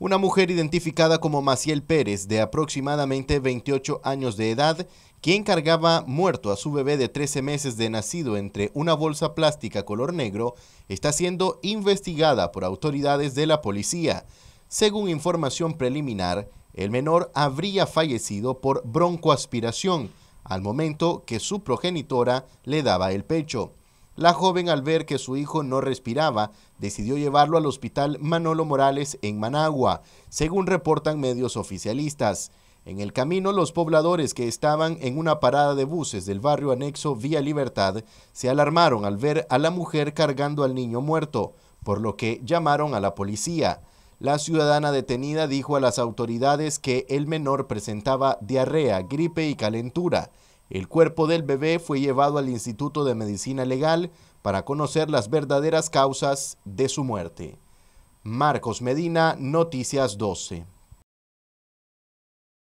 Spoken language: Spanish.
Una mujer identificada como Maciel Pérez, de aproximadamente 28 años de edad, quien cargaba muerto a su bebé de 13 meses de nacido entre una bolsa plástica color negro, está siendo investigada por autoridades de la policía. Según información preliminar, el menor habría fallecido por broncoaspiración al momento que su progenitora le daba el pecho. La joven al ver que su hijo no respiraba, decidió llevarlo al hospital Manolo Morales en Managua, según reportan medios oficialistas. En el camino, los pobladores que estaban en una parada de buses del barrio anexo Vía Libertad se alarmaron al ver a la mujer cargando al niño muerto, por lo que llamaron a la policía. La ciudadana detenida dijo a las autoridades que el menor presentaba diarrea, gripe y calentura. El cuerpo del bebé fue llevado al Instituto de Medicina Legal para conocer las verdaderas causas de su muerte. Marcos Medina, Noticias 12.